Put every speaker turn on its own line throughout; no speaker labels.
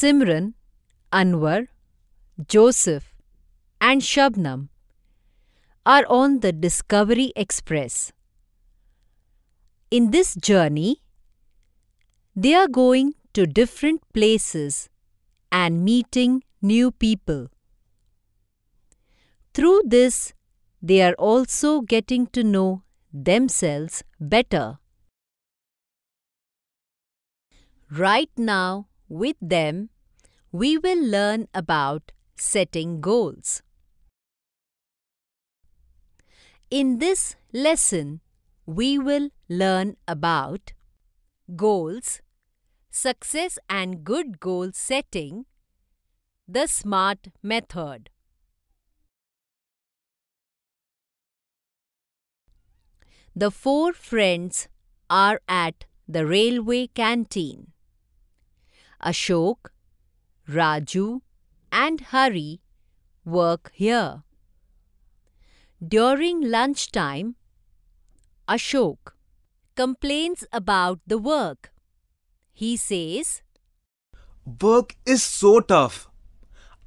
Simran, Anwar, Joseph, and Shabnam are on the Discovery Express. In this journey, they are going to different places and meeting new people. Through this, they are also getting to know themselves better. Right now, with them, we will learn about setting goals. In this lesson, we will learn about goals, success
and good goal setting, the SMART method. The
four friends are at the railway canteen. Ashok, Raju, and Hari work here. During lunchtime, Ashok complains about the work. He says, Work is so tough.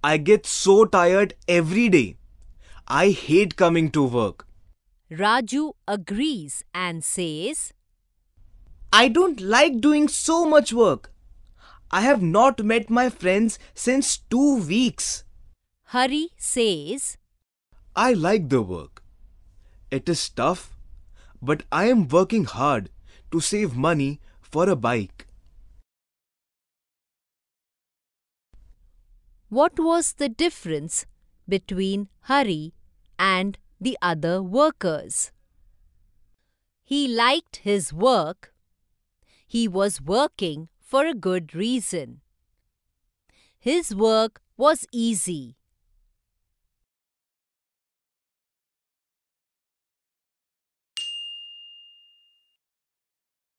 I get so tired every day. I hate coming to work. Raju agrees and says, I don't like doing so much work. I have not met my friends since two weeks. Hari says, I like the work. It is tough, but I am working hard to save money for a bike. What was the difference between Hari and the other workers? He liked his work. He was working for a good
reason. His work was easy.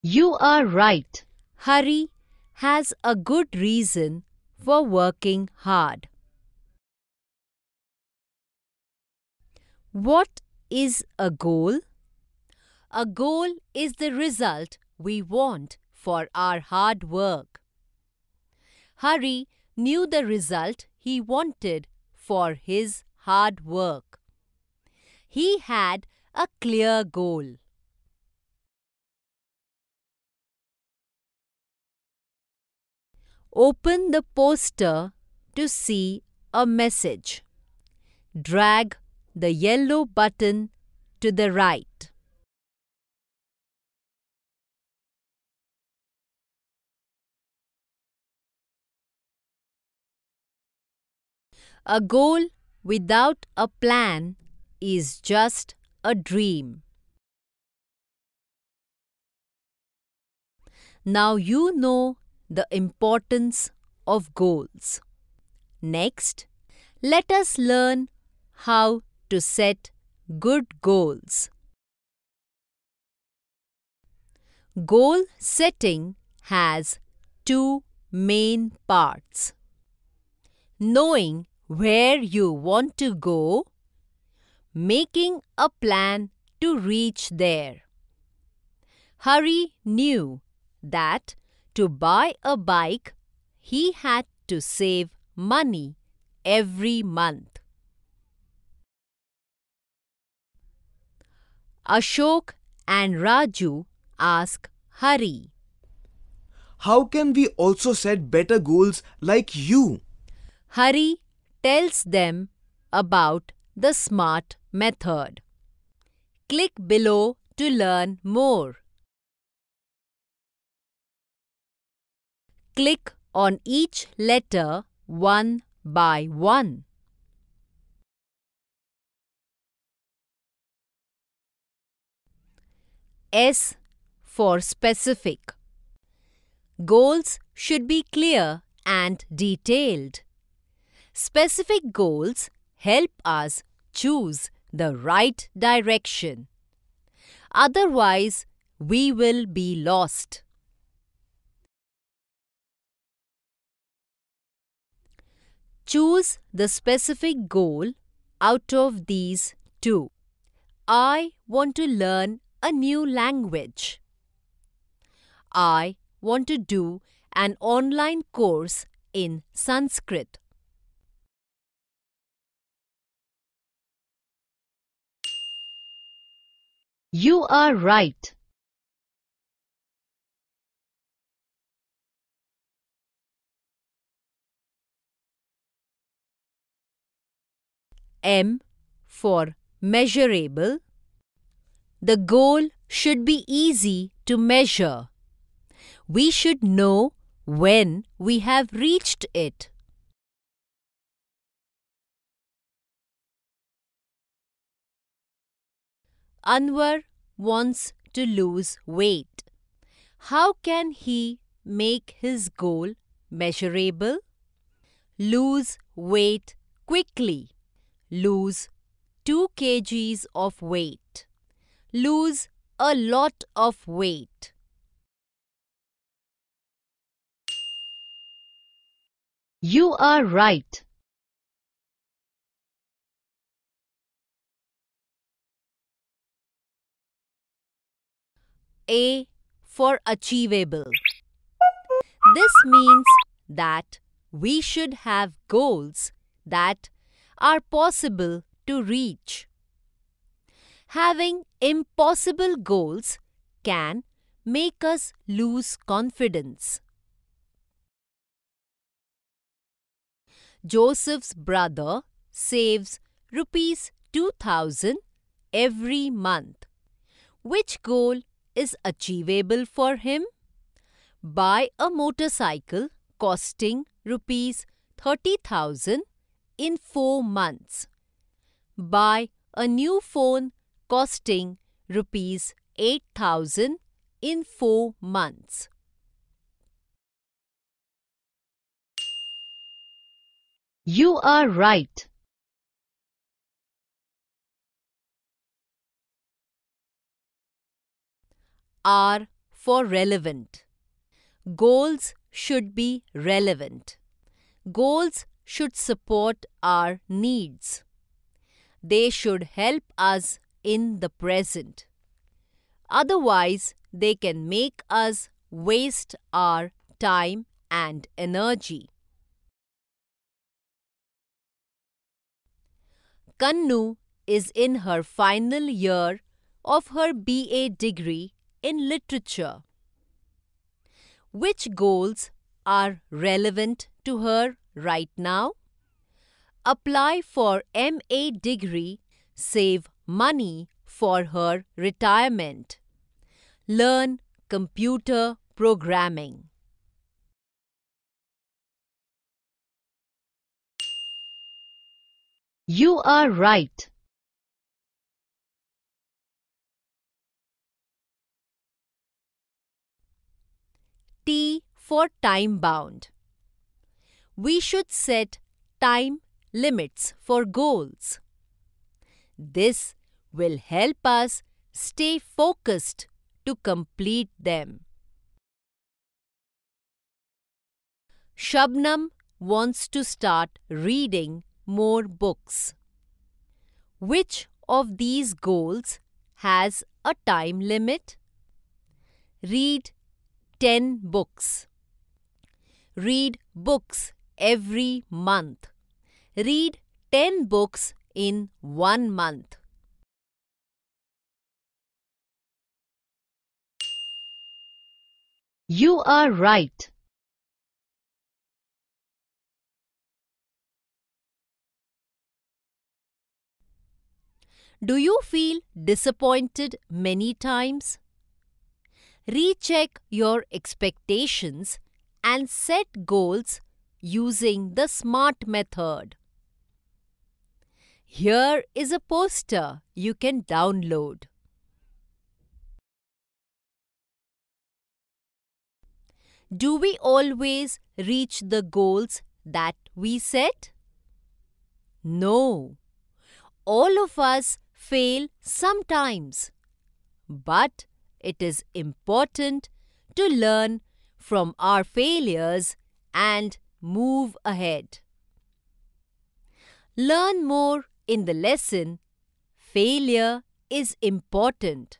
You are right. Hari has
a good reason for working hard. What is a goal? A goal is the result we want for our hard work. Hari knew the result he wanted for his
hard work. He had a clear goal. Open the poster to see a message. Drag the yellow button to the right. A goal without a plan is just a dream.
Now you know the importance of goals. Next, let us learn how to set good goals. Goal setting has two main parts knowing where you want to go, making a plan to reach there. Hari knew that to buy a bike, he had to save money every month. Ashok and Raju ask Hari. How can we also set better goals like you? Hari tells them
about the SMART method. Click below to learn more. Click on each letter one by one. S for specific. Goals should be
clear and detailed. Specific goals help us choose the right direction. Otherwise,
we will be lost. Choose the specific goal
out of these two. I want to learn a new language. I want to do an online
course in Sanskrit. You are right. M for measurable. The goal
should be easy to measure. We should know when
we have reached it. Anwar wants
to lose weight. How can he make his goal measurable? Lose weight quickly. Lose 2 kgs of weight. Lose a
lot of weight. You are right. A for achievable. This means
that we should have goals that are possible to reach. Having impossible goals can make us lose confidence. Joseph's brother saves rupees 2000 every month. Which goal is achievable for him? Buy a motorcycle costing rupees 30,000 in 4 months. Buy a new phone costing rupees
8,000 in 4 months. You are right. R for relevant. Goals should be
relevant. Goals should support our needs. They should help us in the present. Otherwise, they can make us waste our time and energy. Kannu is in her final year of her BA degree in literature. Which goals are relevant to her right now? Apply for MA degree, save money for her retirement.
Learn computer programming. You are right. T for time bound.
We should set time limits for goals. This will help us stay focused to complete them. Shabnam wants to start reading more books. Which of these goals has a time limit? Read 10 books. Read books every month. Read 10 books
in one month. You are right. Do you feel disappointed many times?
recheck your expectations and set goals using the SMART method. Here is a poster you can download. Do we always reach the goals that we set? No. All of us fail sometimes. But it is important to learn from our failures and move ahead. Learn more in the lesson Failure is Important.